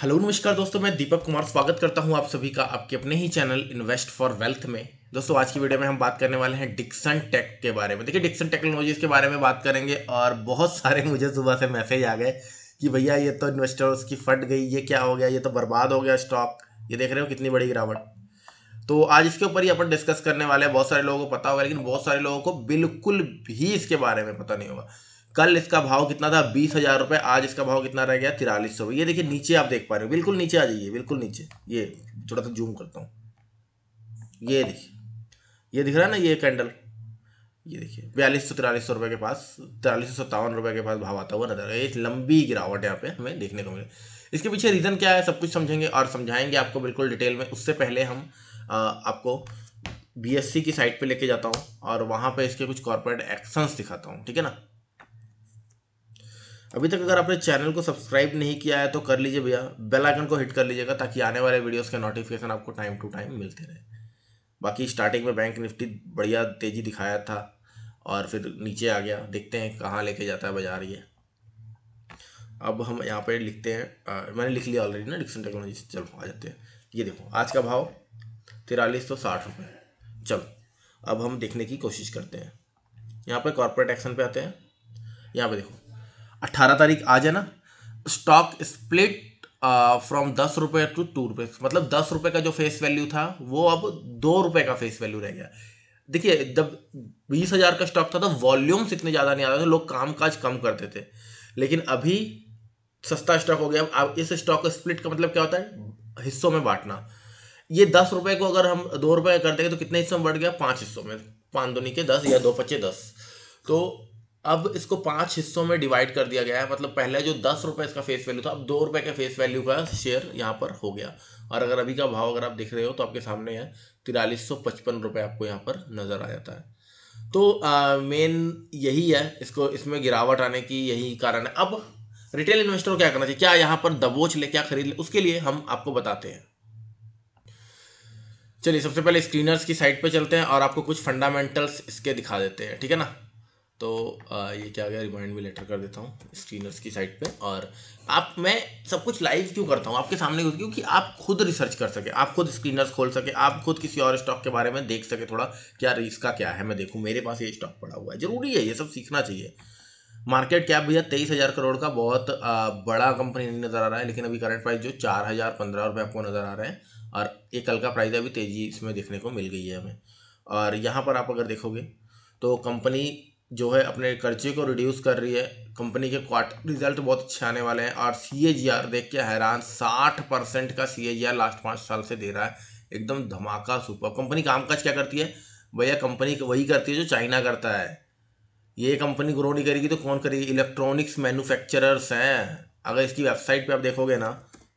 hello नमस्कार दोस्तों मैं दीपक कुमार स्वागत करता हूं आप सभी का आपके अपने ही चैनल इन्वेस्ट फॉर वेल्थ में दोस्तों आज की वीडियो में हम बात करने वाले हैं डिक्सन टेक के बारे में देखिए डिक्सन टेक्नोलॉजीज के बारे में बात करेंगे और बहुत सारे मुझे सुबह से मैसेज आ गए कि भैया ये तो इन्वेस्टर्स की फट गई ये क्या हो गया ये तो बर्बाद हो गया स्टॉक ये देख रहे हो कितनी बड़ी गिरावट तो आज इसके ऊपर ही अपन डिस्कस करने वाले हैं बहुत सारे लोगों को पता होगा लेकिन बहुत सारे लोगों को बिल्कुल भी इसके बारे में पता नहीं होगा कल इसका भाव कितना था बीस हजार रुपये आज इसका भाव कितना रह गया तिरालीस सौ ये देखिए नीचे आप देख पा रहे हो बिल्कुल नीचे आ जाइए बिल्कुल नीचे ये थोड़ा सा जूम करता हूँ ये देखिए ये दिख रहा है ना ये कैंडल ये देखिए बयालीस सौ तिरालीस सौ रुपये के पास तिरालीस सौ सत्तावन रुपये के पास भाव आता हुआ नजर आया एक लंबी गिरावट यहाँ पे हमें देखने को मिले इसके पीछे रीज़न क्या है सब कुछ समझेंगे और समझाएंगे आपको बिल्कुल डिटेल में उससे पहले हम आपको बीएससी की साइट पे लेके जाता हूँ और वहाँ पे इसके कुछ कॉर्पोरेट एक्शंस दिखाता हूँ ठीक है ना अभी तक अगर आपने चैनल को सब्सक्राइब नहीं किया है तो कर लीजिए भैया बेल आइकन को हिट कर लीजिएगा ताकि आने वाले वीडियोस के नोटिफिकेशन आपको टाइम टू टाइम मिलते रहे बाकी स्टार्टिंग में बैंक निफ्टी बढ़िया तेज़ी दिखाया था और फिर नीचे आ गया देखते हैं कहाँ लेके जाता है बाजार ये अब हम यहाँ पर लिखते हैं आ, मैंने लिख लिया ऑलरेडी ना डिक्सन टेक्नोलॉजी से चलो आ जाते हैं ये देखो आज का भाव तिरालीस सौ साठ रुपये चलो अब हम देखने की कोशिश करते हैं यहाँ पर कॉरपोरेट एक्शन पे आते हैं यहाँ पे देखो अट्ठारह तारीख आ जाना स्टॉक स्प्लिट फ्रॉम दस रुपये टू टू रुपये मतलब दस रुपये का जो फेस वैल्यू था वो अब दो रुपये का फेस वैल्यू रह गया देखिए जब बीस हज़ार का स्टॉक था तो वॉल्यूम्स इतने ज़्यादा नहीं आते थे लोग काम काज कम करते थे लेकिन अभी सस्ता स्टॉक हो गया अब इस स्टॉक स्प्लिट का मतलब क्या होता है हिस्सों में बांटना ये दस रुपये को अगर हम दो रुपये कर देंगे तो कितने हिस्सों में बढ़ गया पाँच हिस्सों में पाँच दूनी के दस या दो पच्चे दस तो अब इसको पांच हिस्सों में डिवाइड कर दिया गया है मतलब पहले जो दस रुपए इसका फेस वैल्यू था अब दो रुपए का फेस वैल्यू का शेयर यहाँ पर हो गया और अगर अभी का भाव अगर आप देख रहे हो तो आपके सामने है तिरालीस सौ पचपन रुपए आपको यहाँ पर नज़र आ जाता है तो मेन यही है इसको इसमें गिरावट आने की यही कारण है अब रिटेल इन्वेस्टर को क्या करना चाहिए क्या यहाँ पर दबोच ले क्या खरीद ले उसके लिए हम आपको बताते हैं चलिए सबसे पहले स्क्रीनर्स की साइट पर चलते हैं और आपको कुछ फंडामेंटल्स इसके दिखा देते हैं ठीक है ना तो आ, ये क्या गया रिमाइंड भी लेटर कर देता हूँ स्क्रीनर्स की साइट पे और आप मैं सब कुछ लाइव क्यों करता हूँ आपके सामने क्योंकि आप खुद रिसर्च कर सके आप खुद स्क्रीनर्स खोल सके आप खुद किसी और स्टॉक के बारे में देख सके थोड़ा क्या इसका क्या है मैं देखूँ मेरे पास ये स्टॉक पड़ा हुआ है ज़रूरी है ये सब सीखना चाहिए मार्केट कैप भैया तेईस हज़ार करोड़ का बहुत आ, बड़ा कंपनी नहीं नज़र आ रहा है लेकिन अभी करंट प्राइस जो चार हज़ार पंद्रह रुपये आपको नज़र आ रहे हैं और एक कल का प्राइस अभी तेज़ी इसमें देखने को मिल गई है हमें और यहाँ पर आप अगर देखोगे तो कंपनी जो है अपने खर्चे को रिड्यूस कर रही है कंपनी के क्वार्टर रिजल्ट बहुत अच्छे आने वाले हैं और सी ए जी आर देख के हैरान साठ परसेंट का सी ए जी आर लास्ट पाँच साल से दे रहा है एकदम धमाका सुपर कंपनी कामकाज क्या करती है भैया कंपनी वही करती है जो चाइना करता है ये कंपनी ग्रो नहीं करेगी तो कौन करेगी इलेक्ट्रॉनिक्स मैन्युफैक्चरर्स हैं अगर इसकी वेबसाइट पे आप देखोगे ना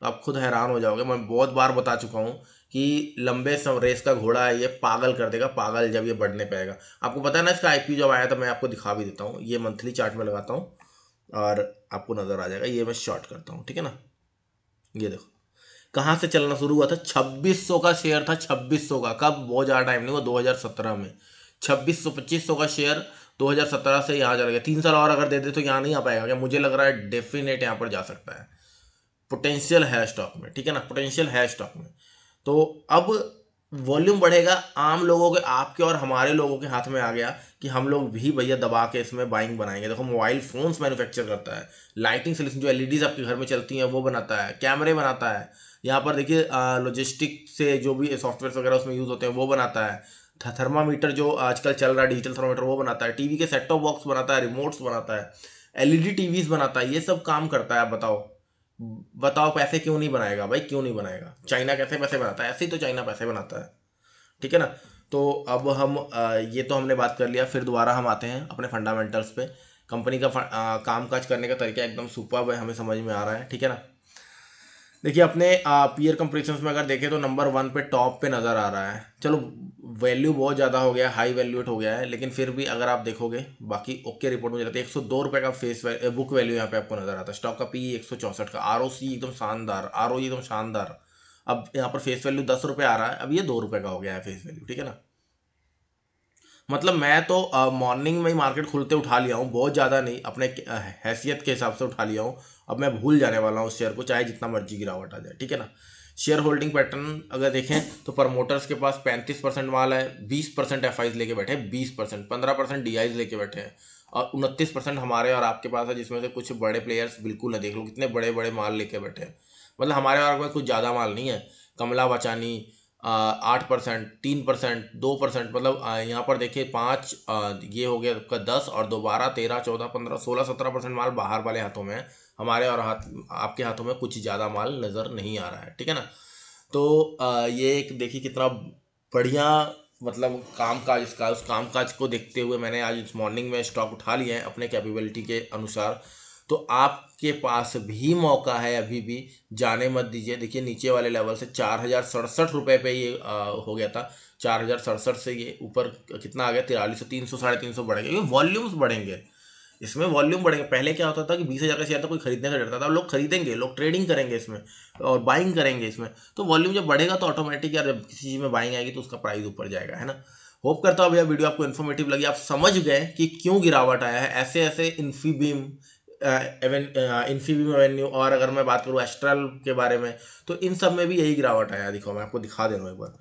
आप खुद हैरान हो जाओगे मैं बहुत बार बता चुका हूँ कि लंबे सम रेस का घोड़ा है ये पागल कर देगा पागल जब ये बढ़ने पाएगा आपको पता है ना इसका आईपी जब आया था मैं आपको दिखा भी देता हूँ ये मंथली चार्ट में लगाता हूँ और आपको नज़र आ जाएगा ये मैं शॉर्ट करता हूँ ठीक है ना ये देखो कहाँ से चलना शुरू हुआ था छब्बीस का शेयर था छब्बीस का कब बहुत ज़्यादा टाइम नहीं हुआ दो में छब्बीस सौ का शेयर 2017 से यहाँ जाएगा तीन साल और अगर दे दे तो यहाँ नहीं आ पाएगा क्या मुझे लग रहा है डेफिनेट यहाँ पर जा सकता है पोटेंशियल है स्टॉक में ठीक है ना पोटेंशियल है स्टॉक में तो अब वॉल्यूम बढ़ेगा आम लोगों के आपके और हमारे लोगों के हाथ में आ गया कि हम लोग भी भैया दबा के इसमें बाइंग बनाएंगे देखो मोबाइल फ़ोन्स मैन्युफैक्चर करता है लाइटिंग सोल्यूशन जो एलईडीज e आपके घर में चलती हैं वो बनाता है कैमरे बनाता है यहाँ पर देखिए लॉजिस्टिक से जो भी सॉफ्टवेयर वगैरह उसमें यूज़ होते हैं वो बनाता है थर्मामीटर जो आजकल चल रहा है डिजिटल थर्मामीटर वो बनाता है टीवी के सेट टॉप बॉक्स बनाता है रिमोट्स बनाता है एलईडी टीवीज e बनाता है ये सब काम करता है आप बताओ बताओ पैसे क्यों नहीं बनाएगा भाई क्यों नहीं बनाएगा चाइना कैसे पैसे बनाता है ऐसे ही तो चाइना पैसे बनाता है ठीक है ना तो अब हम ये तो हमने बात कर लिया फिर दोबारा हम आते हैं अपने फंडामेंटल्स पे कंपनी का काम काज करने का तरीका एकदम सुपर है हमें समझ में आ रहा है ठीक है ना देखिए अपने पीयर कंपेरिजन में अगर देखें तो नंबर वन पे टॉप पे नज़र आ रहा है चलो वैल्यू बहुत ज़्यादा हो गया हाई वैल्यूट हो गया है लेकिन फिर भी अगर आप देखोगे बाकी ओके रिपोर्ट में जाती है एक सौ दो रुपये का फेस बुक वैल्यू यहाँ पे आपको नज़र आता है स्टॉक का पी e एक सौ चौंसठ का आर एकदम शानदार आर e एकदम शानदार अब यहाँ पर फेस वैल्यू दस रुपये आ रहा है अब ये दो रुपये का हो गया है फेस वैल्यू ठीक है ना मतलब मैं तो मॉर्निंग में ही मार्केट खुलते उठा लिया हूँ बहुत ज़्यादा नहीं अपने हैसियत के हिसाब से उठा लिया हूँ अब मैं भूल जाने वाला हूँ उस शेयर को चाहे जितना मर्जी गिरावट आ जाए ठीक है ना शेयर होल्डिंग पैटर्न अगर देखें तो प्रमोटर्स के पास पैंतीस परसेंट माल है बीस परसेंट एफ लेके बैठे हैं बीस परसेंट पंद्रह परसेंट डी लेके बैठे हैं और उनतीस परसेंट हमारे और आपके पास है जिसमें से कुछ बड़े प्लेयर्स बिल्कुल ना देख लो कितने बड़े बड़े माल लेके बैठे हैं मतलब हमारे और पास कुछ ज़्यादा माल नहीं है कमला बचानी आठ परसेंट तीन परसेंट दो परसेंट मतलब यहाँ पर देखिए पाँच ये हो गया आपका दस और दो बारह तेरह चौदह पंद्रह सोलह सत्रह परसेंट माल बाहर वाले हाथों में हमारे और हाथ आपके हाथों में कुछ ज़्यादा माल नज़र नहीं आ रहा है ठीक है ना तो ये एक देखिए कितना बढ़िया मतलब काम काज इसका उस काम काज को देखते हुए मैंने आज इस मॉर्निंग में स्टॉक उठा लिया है अपने कैपेबिलिटी के अनुसार तो आप के पास भी मौका है अभी भी जाने मत दीजिए देखिए नीचे वाले लेवल से चार हज़ार सड़सठ रुपये पे ये आ, हो गया था चार हज़ार सड़सठ से ये ऊपर कितना आ गया तिरालीस सौ तीन सौ साढ़े तीन सौ बढ़ेंगे क्योंकि वॉल्यूम्स बढ़ेंगे इसमें वॉल्यूम बढ़ेंगे पहले क्या होता था कि बीस हज़ार का शेयर था कोई खरीदने का डरता था लोग खरीदेंगे लोग ट्रेडिंग करेंगे इसमें और बाइंग करेंगे इसमें तो वॉल्यूम जब बढ़ेगा तो ऑटोमेटिक यार जब किसी चीज़ में बाइंग आएगी तो उसका प्राइस ऊपर जाएगा है ना होप करता हूँ भैया वीडियो आपको इन्फॉर्मेटिव लगी आप समझ गए कि क्यों गिरावट आया है ऐसे ऐसे इन्फीबीम एवन इन्फीबीम एवेन्यू और अगर मैं बात करूँ एस्ट्रल के बारे में तो इन सब में भी यही गिरावट आया दिखाओ मैं आपको दिखा दे रहा हूँ एक बार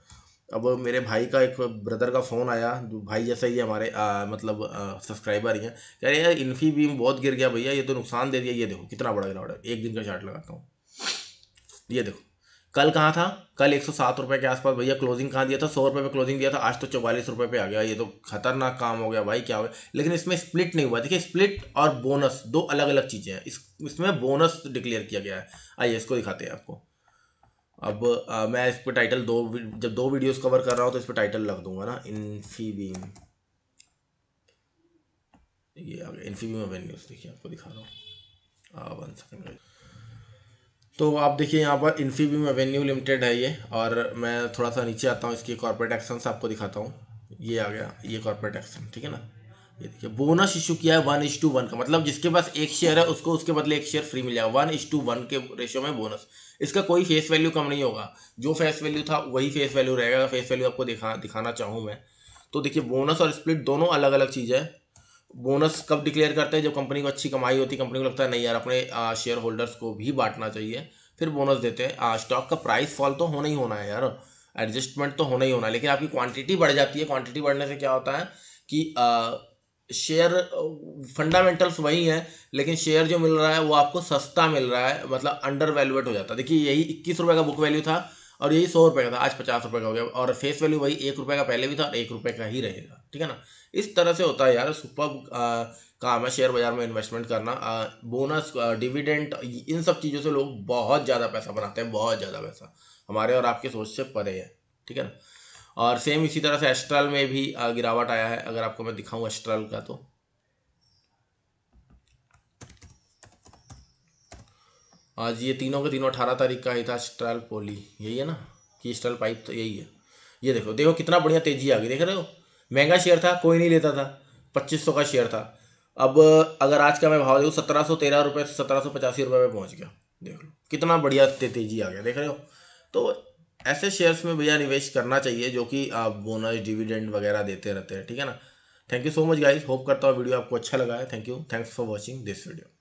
अब मेरे भाई का एक ब्रदर का फ़ोन आया जो भाई जैसे ही हमारे आ, uh, मतलब सब्सक्राइबर uh, ही हैं कह रहे यार इन्फी बीम बहुत गिर गया भैया ये तो नुकसान दे दिया ये देखो कितना बड़ा गिरावट है एक दिन का चार्ट लगाता हूँ ये देखो कल कहाँ था कल एक सौ सात रुपये के आसपास भैया क्लोजिंग कहाँ दिया था सौ रुपये पे क्लोजिंग दिया था आज तो चौवालीस रुपये पे आ गया ये तो खतरनाक काम हो गया भाई क्या हो गया लेकिन इसमें स्प्लिट नहीं हुआ देखिए स्प्लिट और बोनस दो अलग अलग चीज़ें हैं इस इसमें बोनस डिक्लेयर किया गया है आइए इसको दिखाते हैं आपको अब आ, मैं इस पर टाइटल दो जब दो वीडियोज कवर कर रहा हूँ तो इस पर टाइटल लग दूंगा ना इन्फीबीम ये आ गया इन्फीबीम न्यूज़ देखिए आपको दिखा रहा हूँ वन सेकेंड तो आप देखिए यहाँ पर इन्फीबीम एवेन्यू लिमिटेड है ये और मैं थोड़ा सा नीचे आता हूँ इसके कॉर्पोरेट एक्शन आपको दिखाता हूँ ये आ गया ये कॉर्पोरेट एक्शन ठीक है ना ये देखिए बोनस इशू किया है वन इश टू वन का मतलब जिसके पास एक शेयर है उसको उसके बदले एक शेयर फ्री मिलेगा वन इश टू वन के रेशियो में बोनस इसका कोई फेस वैल्यू कम नहीं होगा जो फेस वैल्यू था वही फेस वैल्यू रहेगा फेस वैल्यू आपको दिखा दिखाना चाहूँ मैं तो देखिए बोनस और स्प्लिट दोनों अलग अलग चीज़ है बोनस कब डिक्लेयर करते हैं जब कंपनी को अच्छी कमाई होती है कंपनी को लगता है नहीं यार अपने शेयर होल्डर्स को भी बांटना चाहिए फिर बोनस देते हैं स्टॉक का प्राइस फॉल तो होना ही होना है यार एडजस्टमेंट तो होना ही होना है लेकिन आपकी क्वांटिटी बढ़ जाती है क्वांटिटी बढ़ने से क्या होता है कि शेयर फंडामेंटल्स वही हैं लेकिन शेयर जो मिल रहा है वो आपको सस्ता मिल रहा है मतलब अंडर वैल्यूएट हो जाता है देखिए यही इक्कीस रुपये का बुक वैल्यू था और यही सौ रुपये का था आज पचास रुपये का हो गया और फेस वैल्यू वही एक रुपये का पहले भी था और एक रुपये का ही रहेगा ठीक है ना इस तरह से होता है यार सुपर काम है शेयर बाजार में इन्वेस्टमेंट करना बोनस डिविडेंट इन सब चीज़ों से लोग बहुत ज़्यादा पैसा बनाते हैं बहुत ज़्यादा पैसा हमारे और आपके सोच से परे है ठीक है ना और सेम इसी तरह से एस्ट्रल में भी गिरावट आया है अगर आपको मैं दिखाऊँ एस्ट्रल का तो आज ये तीनों के तीनों अठारह तारीख का ही था स्ट्रल पोली यही है ना कि स्ट्रल पाइप तो यही है ये देखो देखो कितना बढ़िया तेजी आ गई देख रहे हो महंगा शेयर था कोई नहीं लेता था पच्चीस का शेयर था अब अगर आज का मैं भाव देखूँ सत्रह सौ तेरह रुपये से सत्रह सौ पचासी रुपये में पहुँच गया देख लो कितना बढ़िया ते तेजी आ गया देख रहे हो तो ऐसे शेयर्स में भैया निवेश करना चाहिए जो कि आप बोनस डिविडेंड वगैरह देते रहते हैं ठीक है ना thank you so much guys hope करता हूँ वीडियो आपको अच्छा लगा है thank you thanks for watching this video